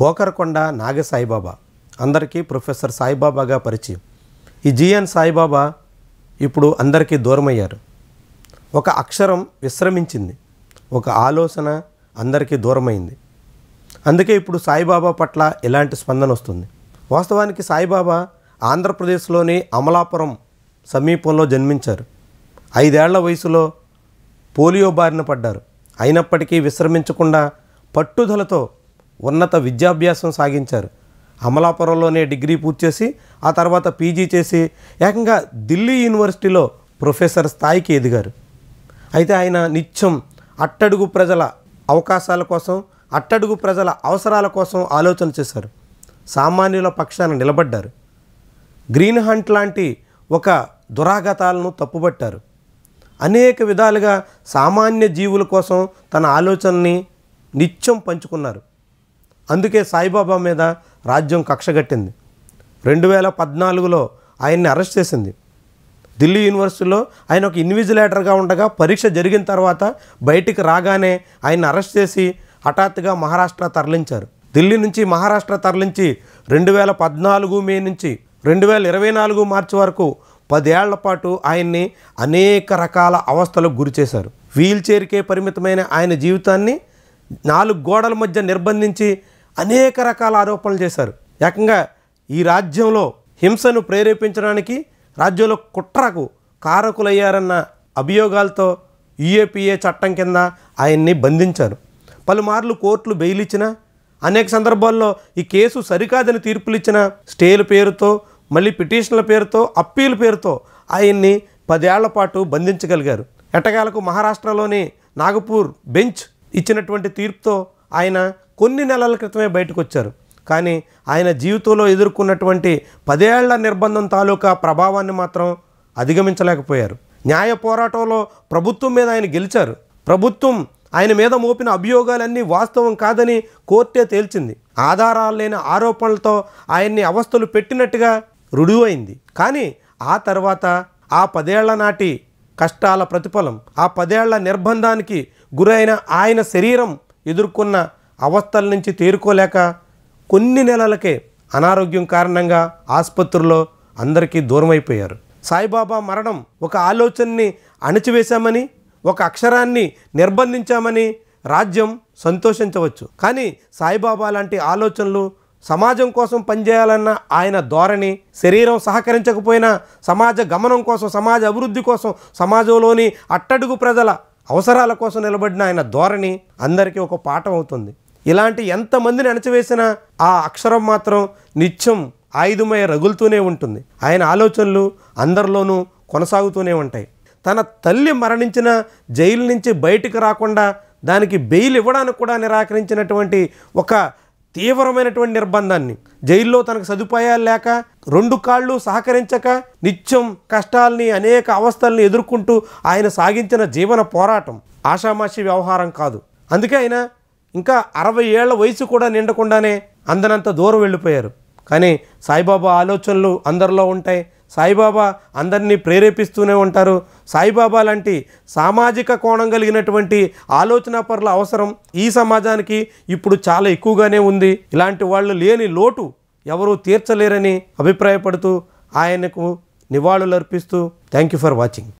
గోకరకొండ నాగసాయిబాబా అందరికీ ప్రొఫెసర్ సాయిబాబాగా పరిచయం ఈ జిఎన్ సాయిబాబా ఇప్పుడు అందరికీ దూరమయ్యారు ఒక అక్షరం విశ్రమించింది ఒక ఆలోచన అందరికీ దూరమైంది అందుకే ఇప్పుడు సాయిబాబా పట్ల ఇలాంటి స్పందన వస్తుంది వాస్తవానికి సాయిబాబా ఆంధ్రప్రదేశ్లోని అమలాపురం సమీపంలో జన్మించారు ఐదేళ్ల వయసులో పోలియో బారిన పడ్డారు అయినప్పటికీ విశ్రమించకుండా పట్టుదలతో ఉన్నత విద్యాభ్యాసం సాగించారు అమలాపురంలోనే డిగ్రీ పూర్తి చేసి ఆ తర్వాత పీజీ చేసి ఏకంగా ఢిల్లీ యూనివర్సిటీలో ప్రొఫెసర్ స్థాయికి ఎదిగారు అయితే ఆయన నిత్యం అట్టడుగు ప్రజల అవకాశాల కోసం అట్టడుగు ప్రజల అవసరాల కోసం ఆలోచన చేశారు సామాన్యుల పక్షాన నిలబడ్డారు గ్రీన్ హంట్ లాంటి ఒక దురాగతాలను తప్పుబట్టారు అనేక విధాలుగా సామాన్య జీవుల కోసం తన ఆలోచనని నిత్యం పంచుకున్నారు అందుకే సాయిబాబా మీద రాజ్యం కక్షగట్టింది రెండు వేల పద్నాలుగులో ఆయన్ని అరెస్ట్ చేసింది ఢిల్లీ యూనివర్సిటీలో ఆయన ఒక ఇన్విజిలేటర్గా ఉండగా పరీక్ష జరిగిన తర్వాత బయటికి రాగానే ఆయన్ని అరెస్ట్ చేసి హఠాత్తుగా మహారాష్ట్ర తరలించారు ఢిల్లీ నుంచి మహారాష్ట్ర తరలించి రెండు వేల పద్నాలుగు మే నుంచి రెండు వేల ఇరవై నాలుగు మార్చి వరకు పదేళ్ల పాటు ఆయన్ని అనేక రకాల అవస్థలకు గురి చేశారు వీల్ చైర్కే పరిమితమైన ఆయన జీవితాన్ని నాలుగు గోడల మధ్య నిర్బంధించి అనేక రకాల ఆరోపణలు చేశారు ఏకంగా ఈ రాజ్యంలో హింసను ప్రేరేపించడానికి రాజ్యంలో కుట్రకు కారకులయ్యారన్న అభియోగాలతో యుఏపిఏ చట్టం కింద ఆయన్ని బంధించారు పలుమార్లు కోర్టులు బెయిల్ ఇచ్చిన అనేక సందర్భాల్లో ఈ కేసు సరికాదని తీర్పులిచ్చిన స్టేల పేరుతో మళ్ళీ పిటిషన్ల పేరుతో అప్పీల పేరుతో ఆయన్ని పదేళ్ల పాటు బంధించగలిగారు ఎటగాలకు మహారాష్ట్రలోని నాగపూర్ బెంచ్ ఇచ్చినటువంటి తీర్పుతో ఆయన కొన్ని నెలల క్రితమే బయటకు వచ్చారు కానీ ఆయన జీవితంలో ఎదుర్కొన్నటువంటి పదేళ్ల నిర్బంధం తాలూకా ప్రభావాన్ని మాత్రం అధిగమించలేకపోయారు న్యాయ పోరాటంలో ప్రభుత్వం మీద ఆయన గెలిచారు ప్రభుత్వం ఆయన మీద మోపిన అభియోగాలన్నీ వాస్తవం కాదని కోర్టే తేల్చింది ఆధారాలు లేని ఆరోపణలతో ఆయన్ని అవస్థలు పెట్టినట్టుగా రుడువైంది కానీ ఆ తర్వాత ఆ పదేళ్ల నాటి కష్టాల ప్రతిఫలం ఆ పదేళ్ల నిర్బంధానికి గురైన ఆయన శరీరం ఎదుర్కొన్న అవస్థల నుంచి తేరుకోలేక కొన్ని నెలలకే అనారోగ్యం కారణంగా ఆసుపత్రిలో అందరికీ దూరం అయిపోయారు సాయిబాబా మరణం ఒక ఆలోచనని అణచివేశామని ఒక అక్షరాన్ని నిర్బంధించామని రాజ్యం సంతోషించవచ్చు కానీ సాయిబాబా లాంటి ఆలోచనలు సమాజం కోసం పనిచేయాలన్న ఆయన ధోరణి శరీరం సహకరించకపోయినా సమాజ గమనం కోసం సమాజ అభివృద్ధి కోసం సమాజంలోని అట్టడుగు ప్రజల అవసరాల కోసం నిలబడిన ఆయన ధోరణి అందరికీ ఒక పాఠం అవుతుంది ఇలాంటి ఎంతమందిని అణచివేసినా ఆ అక్షరం మాత్రం నిత్యం ఆయుధమయ రగులుతూనే ఉంటుంది ఆయన ఆలోచనలు అందరిలోనూ కొనసాగుతూనే ఉంటాయి తన తల్లి మరణించిన జైలు నుంచి బయటికి రాకుండా దానికి బెయిల్ ఇవ్వడానికి కూడా నిరాకరించినటువంటి ఒక తీవ్రమైనటువంటి నిర్బంధాన్ని జైల్లో తనకు సదుపాయాలు లేక రెండు కాళ్ళు సహకరించక నిత్యం కష్టాల్ని అనేక అవస్థల్ని ఎదుర్కొంటూ ఆయన సాగించిన జీవన పోరాటం ఆషామాషి వ్యవహారం కాదు అందుకే ఆయన ఇంకా అరవై ఏళ్ల వయసు కూడా నిండకుండానే అందనంత దూరం వెళ్ళిపోయారు కానీ సాయిబాబా ఆలోచనలు అందరిలో ఉంటాయి సాయిబాబా అందరినీ ప్రేరేపిస్తూనే ఉంటారు సాయిబాబా లాంటి సామాజిక కోణం కలిగినటువంటి ఆలోచన పరుల అవసరం ఈ సమాజానికి ఇప్పుడు చాలా ఎక్కువగానే ఉంది ఇలాంటి వాళ్ళు లేని లోటు ఎవరూ తీర్చలేరని అభిప్రాయపడుతూ ఆయనకు నివాళులర్పిస్తూ థ్యాంక్ యూ ఫర్ వాచింగ్